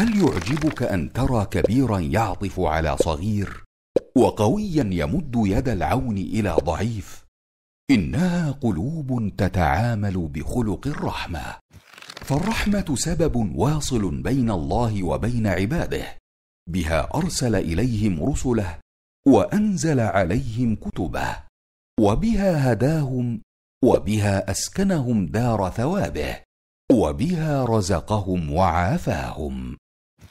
هل يعجبك ان ترى كبيرا يعطف على صغير وقويا يمد يد العون الى ضعيف انها قلوب تتعامل بخلق الرحمه فالرحمه سبب واصل بين الله وبين عباده بها ارسل اليهم رسله وانزل عليهم كتبه وبها هداهم وبها اسكنهم دار ثوابه وبها رزقهم وعافاهم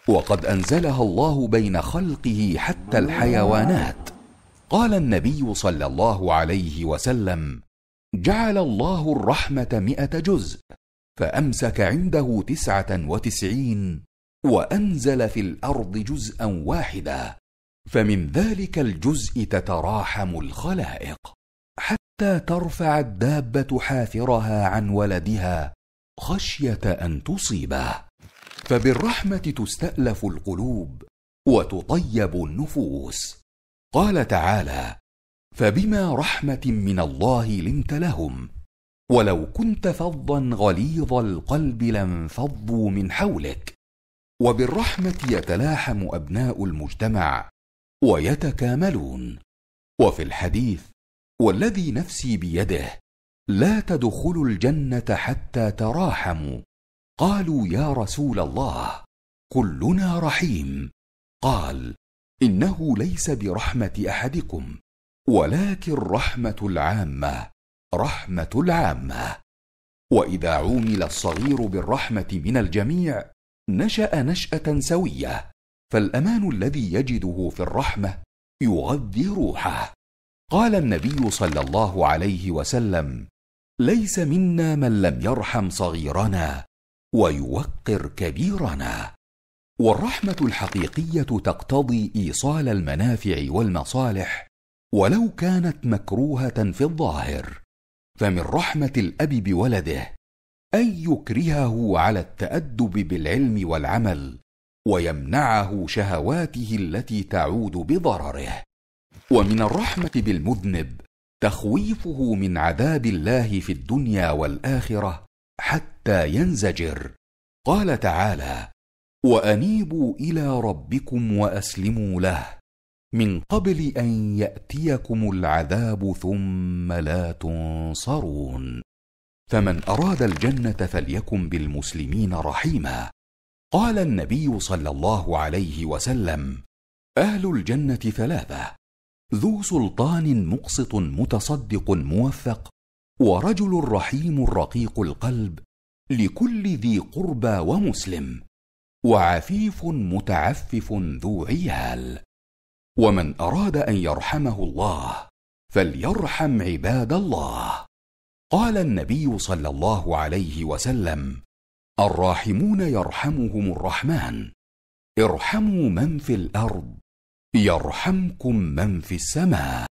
وقد انزلها الله بين خلقه حتى الحيوانات قال النبي صلى الله عليه وسلم جعل الله الرحمه مائه جزء فامسك عنده تسعه وتسعين وانزل في الارض جزءا واحدا فمن ذلك الجزء تتراحم الخلائق حتى ترفع الدابه حافرها عن ولدها خشيه ان تصيبه فبالرحمه تستالف القلوب وتطيب النفوس قال تعالى فبما رحمه من الله لنت لهم ولو كنت فظا غليظ القلب لانفضوا من حولك وبالرحمه يتلاحم ابناء المجتمع ويتكاملون وفي الحديث والذي نفسي بيده لا تدخلوا الجنه حتى تراحموا قالوا يا رسول الله كلنا رحيم قال انه ليس برحمه احدكم ولكن رحمه العامه رحمه العامه واذا عومل الصغير بالرحمه من الجميع نشا نشاه سويه فالامان الذي يجده في الرحمه يغذي روحه قال النبي صلى الله عليه وسلم ليس منا من لم يرحم صغيرنا ويوقر كبيرنا والرحمه الحقيقيه تقتضي ايصال المنافع والمصالح ولو كانت مكروهه في الظاهر فمن رحمه الاب بولده ان يكرهه على التادب بالعلم والعمل ويمنعه شهواته التي تعود بضرره ومن الرحمه بالمذنب تخويفه من عذاب الله في الدنيا والاخره حتى ينزجر قال تعالى وانيبوا الى ربكم واسلموا له من قبل ان ياتيكم العذاب ثم لا تنصرون فمن اراد الجنه فليكن بالمسلمين رحيما قال النبي صلى الله عليه وسلم اهل الجنه ثلاثه ذو سلطان مقسط متصدق موفق ورجل رحيم رقيق القلب لكل ذي قربى ومسلم وعفيف متعفف ذو عيال ومن اراد ان يرحمه الله فليرحم عباد الله قال النبي صلى الله عليه وسلم الراحمون يرحمهم الرحمن ارحموا من في الارض يرحمكم من في السماء